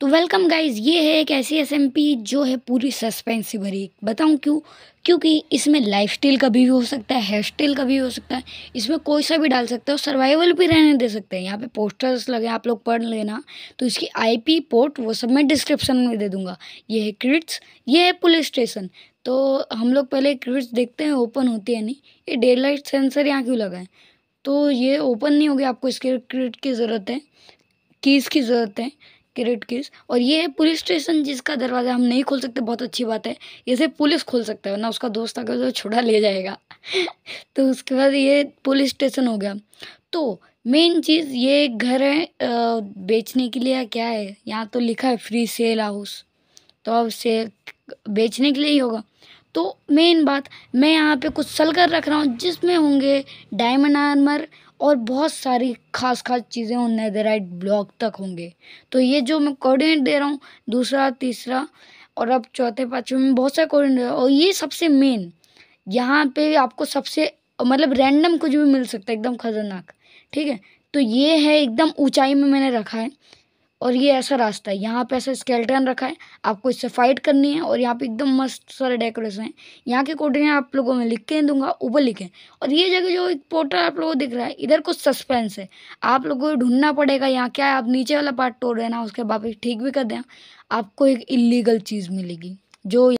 तो welcome guys ये है एक ऐसी एस जो है पूरी सस्पेंस से भरी बताऊँ क्यों क्योंकि इसमें लाइफ स्टाइल का भी हो सकता है हेयर स्टाइल का भी हो सकता है इसमें कोई सा भी डाल सकते और सर्वाइवल भी रहने दे सकते हैं यहाँ पे पोस्टर्स लगे आप लोग पढ़ लेना तो इसकी आईपी पोर्ट वो सब मैं डिस्क्रिप्शन में दे दूँगा ये है क्रिट्स ये है पुलिस स्टेशन तो हम लोग पहले क्रिट्स देखते हैं ओपन होती है नहीं ये डे सेंसर यहाँ क्यों लगाएं तो ये ओपन नहीं होगी आपको इसके क्रिट की ज़रूरत है कीज़ की ज़रूरत है क्रेट किस और ये है पुलिस स्टेशन जिसका दरवाज़ा हम नहीं खोल सकते बहुत अच्छी बात है ये सिर्फ पुलिस खोल सकता है ना उसका दोस्त अगर जो छुड़ा ले जाएगा तो उसके बाद ये पुलिस स्टेशन हो गया तो मेन चीज़ ये घर है बेचने के लिए क्या है यहाँ तो लिखा है फ्री सेल हाउस तो अब से बेचने के लिए ही होगा तो मेन बात मैं यहाँ पे कुछ सलकर रख रहा हूँ जिसमें होंगे डायमंड आर्मर और बहुत सारी खास खास चीज़ें उन नेदराइट ब्लॉक तक होंगे तो ये जो मैं कोऑर्डिनेट दे रहा हूँ दूसरा तीसरा और अब चौथे पाँचवें में बहुत सारे कोऑर्डिनेट और ये सबसे मेन यहाँ पे आपको सबसे मतलब रैंडम कुछ भी मिल सकता है एकदम खतरनाक ठीक है तो ये है एकदम ऊँचाई में मैंने रखा है और ये ऐसा रास्ता है यहाँ पे ऐसा स्केल्टन रखा है आपको इससे फाइट करनी है और यहाँ पे एकदम मस्त सारे डेकोरेशन है यहाँ के कोडिंग आप लोगों में लिख के दूंगा ऊपर लिखें और ये जगह जो एक पोर्टल आप लोगों को दिख रहा है इधर कुछ सस्पेंस है आप लोगों को ढूंढना पड़ेगा यहाँ क्या है आप नीचे वाला पार्ट तोड़ रहे ना उसके बाद ठीक भी कर दें आपको एक इलीगल चीज़ मिलेगी जो